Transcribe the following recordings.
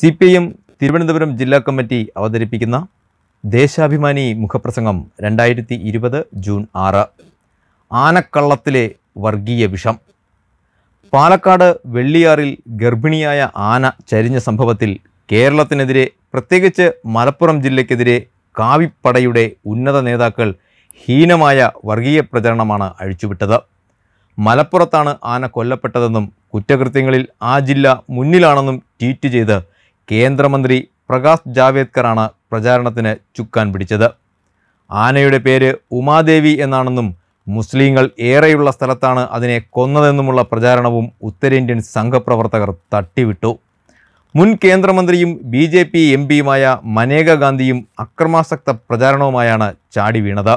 C P M Thiruvananthapuram ജില്ലാ committee അവതരിപ്പിക്കുന്ന ദേശാഭിമാനി മുഖപ്രസംഗം രണ്ടായിരത്തി ഇരുപത് ജൂൺ ആറ് ആനക്കള്ളത്തിലെ വർഗീയ വിഷം പാലക്കാട് വെള്ളിയാറിൽ ഗർഭിണിയായ ആന ചരിഞ്ഞ സംഭവത്തിൽ കേരളത്തിനെതിരെ പ്രത്യേകിച്ച് മലപ്പുറം ജില്ലയ്ക്കെതിരെ കാവിപ്പടയുടെ ഉന്നത നേതാക്കൾ ഹീനമായ വർഗീയ പ്രചരണമാണ് അഴിച്ചുവിട്ടത് മലപ്പുറത്താണ് ആന കൊല്ലപ്പെട്ടതെന്നും കുറ്റകൃത്യങ്ങളിൽ ആ ജില്ല മുന്നിലാണെന്നും ട്വീറ്റ് ചെയ്ത് കേന്ദ്രമന്ത്രി പ്രകാശ് ജാവേദ്കറാണ് പ്രചാരണത്തിന് ചുക്കാൻ പിടിച്ചത് ആനയുടെ പേര് ഉമാദേവി എന്നാണെന്നും മുസ്ലിങ്ങൾ ഏറെയുള്ള സ്ഥലത്താണ് അതിനെ കൊന്നതെന്നുമുള്ള പ്രചാരണവും ഉത്തരേന്ത്യൻ സംഘപ്രവർത്തകർ തട്ടിവിട്ടു മുൻ കേന്ദ്രമന്ത്രിയും ബി ജെ പി എം പിയുമായ മനേക ഗാന്ധിയും അക്രമാസക്ത പ്രചാരണവുമായാണ് ചാടി വീണത്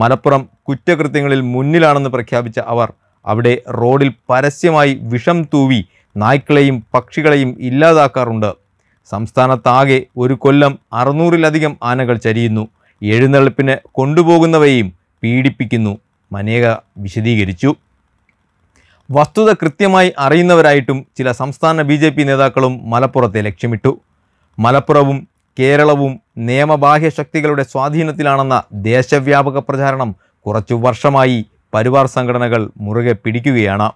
മലപ്പുറം കുറ്റകൃത്യങ്ങളിൽ മുന്നിലാണെന്ന് പ്രഖ്യാപിച്ച അവർ അവിടെ റോഡിൽ പരസ്യമായി വിഷം തൂവി നായ്ക്കളെയും പക്ഷികളെയും ഇല്ലാതാക്കാറുണ്ട് സംസ്ഥാനത്താകെ ഒരു കൊല്ലം അറുന്നൂറിലധികം ആനകൾ ചരിയുന്നു എഴുന്നള്ളിപ്പിന് കൊണ്ടുപോകുന്നവയും പീഡിപ്പിക്കുന്നു മനേക വിശദീകരിച്ചു വസ്തുത കൃത്യമായി അറിയുന്നവരായിട്ടും ചില സംസ്ഥാന ബി നേതാക്കളും മലപ്പുറത്തെ ലക്ഷ്യമിട്ടു മലപ്പുറവും കേരളവും നിയമബാഹ്യ ശക്തികളുടെ സ്വാധീനത്തിലാണെന്ന ദേശവ്യാപക പ്രചാരണം കുറച്ചു വർഷമായി പരിവാർ സംഘടനകൾ മുറുകെ പിടിക്കുകയാണ്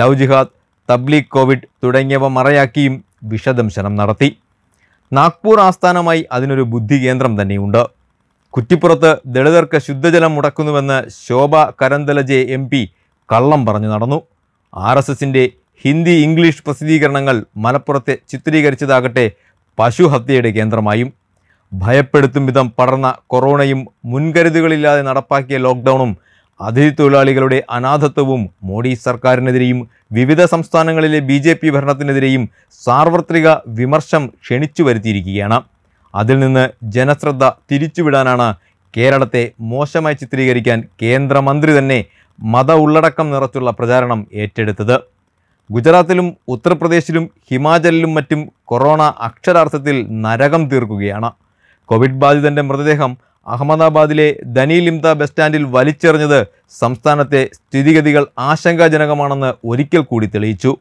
ലവ് ജിഹാദ് തബ്ലീഗ് കോവിഡ് തുടങ്ങിയവ മറയാക്കിയും വിഷദംശനം നടത്തി നാഗ്പൂർ ആസ്ഥാനമായി അതിനൊരു ബുദ്ധി കേന്ദ്രം തന്നെയുണ്ട് കുറ്റിപ്പുറത്ത് ദളിതർക്ക് ശുദ്ധജലം മുടക്കുന്നുവെന്ന് ശോഭ കരന്തലജെ എം പി കള്ളം പറഞ്ഞു നടന്നു ആർ എസ് എസിൻ്റെ ഹിന്ദി ഇംഗ്ലീഷ് പ്രസിദ്ധീകരണങ്ങൾ മലപ്പുറത്തെ ചിത്രീകരിച്ചതാകട്ടെ പശുഹത്യയുടെ കേന്ദ്രമായും ഭയപ്പെടുത്തും വിധം പടർന്ന കൊറോണയും മുൻകരുതുകളില്ലാതെ നടപ്പാക്കിയ ലോക്ക്ഡൗണും അതിഥി തൊഴിലാളികളുടെ അനാഥത്വവും മോഡി സർക്കാരിനെതിരെയും വിവിധ സംസ്ഥാനങ്ങളിലെ ബി ജെ പി ഭരണത്തിനെതിരെയും സാർവത്രിക വിമർശം ക്ഷണിച്ചു വരുത്തിയിരിക്കുകയാണ് അതിൽ നിന്ന് ജനശ്രദ്ധ തിരിച്ചുവിടാനാണ് കേരളത്തെ മോശമായി ചിത്രീകരിക്കാൻ കേന്ദ്രമന്ത്രി തന്നെ മത ഉള്ളടക്കം നിറച്ചുള്ള പ്രചാരണം ഏറ്റെടുത്തത് ഗുജറാത്തിലും ഉത്തർപ്രദേശിലും ഹിമാചലിലും മറ്റും കൊറോണ അക്ഷരാർത്ഥത്തിൽ നരകം തീർക്കുകയാണ് കോവിഡ് ബാധിതൻ്റെ മൃതദേഹം അഹമ്മദാബാദിലെ ലിംത ബസ് സ്റ്റാൻഡിൽ വലിച്ചെറിഞ്ഞത് സംസ്ഥാനത്തെ സ്ഥിതിഗതികൾ ആശങ്കാജനകമാണെന്ന് ഒരിക്കൽ കൂടി തെളിയിച്ചു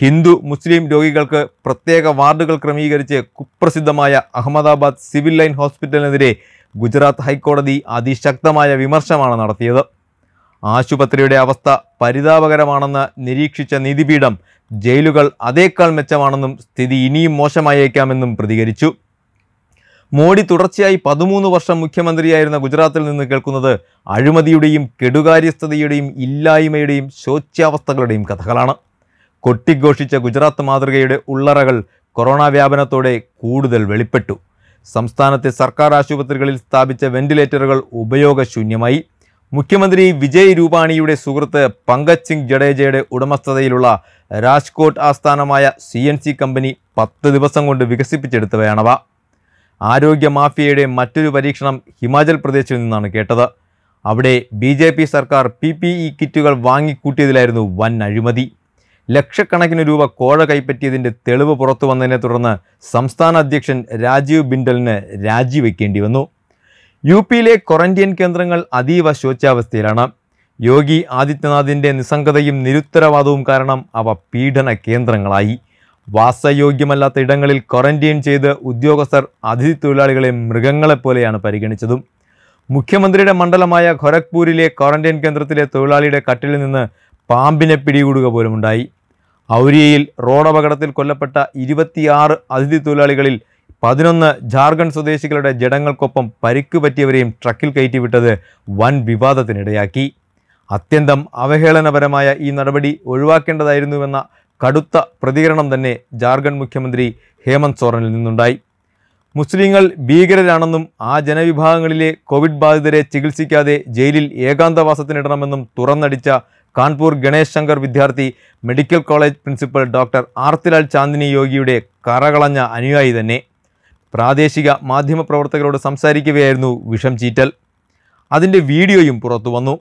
ഹിന്ദു മുസ്ലിം രോഗികൾക്ക് പ്രത്യേക വാർഡുകൾ ക്രമീകരിച്ച് കുപ്രസിദ്ധമായ അഹമ്മദാബാദ് സിവിൽ ലൈൻ ഹോസ്പിറ്റലിനെതിരെ ഗുജറാത്ത് ഹൈക്കോടതി അതിശക്തമായ വിമർശമാണ് നടത്തിയത് ആശുപത്രിയുടെ അവസ്ഥ പരിതാപകരമാണെന്ന് നിരീക്ഷിച്ച നീതിപീഠം ജയിലുകൾ അതേക്കാൾ മെച്ചമാണെന്നും സ്ഥിതി ഇനിയും മോശമായേക്കാമെന്നും പ്രതികരിച്ചു മോഡി തുടർച്ചയായി പതിമൂന്ന് വർഷം മുഖ്യമന്ത്രിയായിരുന്ന ഗുജറാത്തിൽ നിന്ന് കേൾക്കുന്നത് അഴിമതിയുടെയും കെടുകാര്യസ്ഥതയുടെയും ഇല്ലായ്മയുടെയും ശോച്യാവസ്ഥകളുടെയും കഥകളാണ് കൊട്ടിഘോഷിച്ച ഗുജറാത്ത് മാതൃകയുടെ ഉള്ളറകൾ കൊറോണ വ്യാപനത്തോടെ കൂടുതൽ വെളിപ്പെട്ടു സംസ്ഥാനത്തെ സർക്കാർ ആശുപത്രികളിൽ സ്ഥാപിച്ച വെന്റിലേറ്ററുകൾ ഉപയോഗശൂന്യമായി മുഖ്യമന്ത്രി വിജയ് രൂപാണിയുടെ സുഹൃത്ത് പങ്കജ് സിംഗ് ജഡേജയുടെ ഉടമസ്ഥതയിലുള്ള രാജ്കോട്ട് ആസ്ഥാനമായ സി കമ്പനി പത്ത് ദിവസം കൊണ്ട് വികസിപ്പിച്ചെടുത്തവയാണവ ആരോഗ്യ മാഫിയയുടെ മറ്റൊരു പരീക്ഷണം ഹിമാചൽ പ്രദേശിൽ നിന്നാണ് കേട്ടത് അവിടെ ബി ജെ പി സർക്കാർ പി പി ഇ കിറ്റുകൾ വാങ്ങിക്കൂട്ടിയതിലായിരുന്നു വൻ അഴിമതി ലക്ഷക്കണക്കിന് രൂപ കോഴ കൈപ്പറ്റിയതിൻ്റെ തെളിവ് പുറത്തു വന്നതിനെ തുടർന്ന് സംസ്ഥാന അധ്യക്ഷൻ രാജീവ് ബിൻഡലിന് രാജിവെക്കേണ്ടി വന്നു യു പിയിലെ ക്വാറന്റീൻ കേന്ദ്രങ്ങൾ അതീവ ശോച്യാവസ്ഥയിലാണ് യോഗി ആദിത്യനാഥിൻ്റെ നിസ്സംഗതയും നിരുത്തരവാദവും കാരണം അവ പീഡന കേന്ദ്രങ്ങളായി വാസയോഗ്യമല്ലാത്ത ഇടങ്ങളിൽ ക്വാറന്റീൻ ചെയ്ത് ഉദ്യോഗസ്ഥർ അതിഥി തൊഴിലാളികളെ മൃഗങ്ങളെപ്പോലെയാണ് പരിഗണിച്ചതും മുഖ്യമന്ത്രിയുടെ മണ്ഡലമായ ഖൊരഖ്പൂരിലെ ക്വാറന്റൈൻ കേന്ദ്രത്തിലെ തൊഴിലാളിയുടെ കട്ടിലിൽ നിന്ന് പാമ്പിനെ പിടികൂടുക ഉണ്ടായി ഔരിയയിൽ റോഡപകടത്തിൽ കൊല്ലപ്പെട്ട ഇരുപത്തിയാറ് അതിഥി തൊഴിലാളികളിൽ പതിനൊന്ന് ജാർഖണ്ഡ് സ്വദേശികളുടെ ജഡങ്ങൾക്കൊപ്പം പരിക്കു പറ്റിയവരെയും ട്രക്കിൽ കയറ്റിവിട്ടത് വൻ വിവാദത്തിനിടയാക്കി അത്യന്തം അവഹേളനപരമായ ഈ നടപടി ഒഴിവാക്കേണ്ടതായിരുന്നുവെന്ന കടുത്ത പ്രതികരണം തന്നെ ജാർഖണ്ഡ് മുഖ്യമന്ത്രി ഹേമന്ത് സോറനിൽ നിന്നുണ്ടായി മുസ്ലിങ്ങൾ ഭീകരരാണെന്നും ആ ജനവിഭാഗങ്ങളിലെ കോവിഡ് ബാധിതരെ ചികിത്സിക്കാതെ ജയിലിൽ ഏകാന്തവാസത്തിനിടണമെന്നും തുറന്നടിച്ച Kanpur Ganesh Shankar Vidyarthi medical college principal doctor Aartilal Chandani യോഗിയുടെ കറകളഞ്ഞ അനുയായി തന്നെ പ്രാദേശിക മാധ്യമപ്രവർത്തകരോട് സംസാരിക്കുകയായിരുന്നു വിഷം ചീറ്റൽ അതിൻ്റെ വീഡിയോയും പുറത്തു വന്നു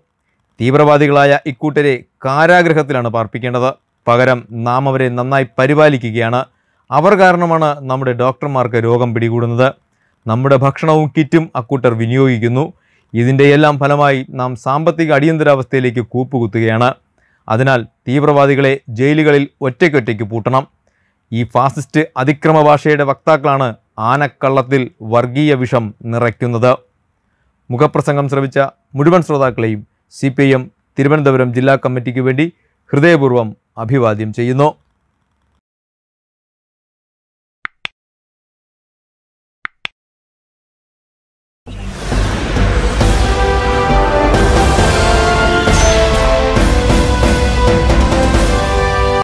തീവ്രവാദികളായ ഇക്കൂട്ടരെ കാരാഗ്രഹത്തിലാണ് പാർപ്പിക്കേണ്ടത് പകരം നാം അവരെ നന്നായി പരിപാലിക്കുകയാണ് അവർ കാരണമാണ് നമ്മുടെ ഡോക്ടർമാർക്ക് രോഗം പിടികൂടുന്നത് നമ്മുടെ ഭക്ഷണവും കിറ്റും അക്കൂട്ടർ വിനിയോഗിക്കുന്നു ഇതിൻ്റെ എല്ലാം ഫലമായി നാം സാമ്പത്തിക അടിയന്തരാവസ്ഥയിലേക്ക് കൂപ്പുകുത്തുകയാണ് അതിനാൽ തീവ്രവാദികളെ ജയിലുകളിൽ ഒറ്റയ്ക്കൊറ്റയ്ക്ക് പൂട്ടണം ഈ ഫാസിസ്റ്റ് അതിക്രമ ഭാഷയുടെ വക്താക്കളാണ് ആനക്കള്ളത്തിൽ വർഗീയ വിഷം നിറയ്ക്കുന്നത് മുഖപ്രസംഗം ശ്രമിച്ച മുഴുവൻ ശ്രോതാക്കളെയും സി പി എം തിരുവനന്തപുരം ജില്ലാ കമ്മിറ്റിക്ക് വേണ്ടി ഹൃദയപൂർവ്വം അഭിവാദ്യം ചെയ്യുന്നു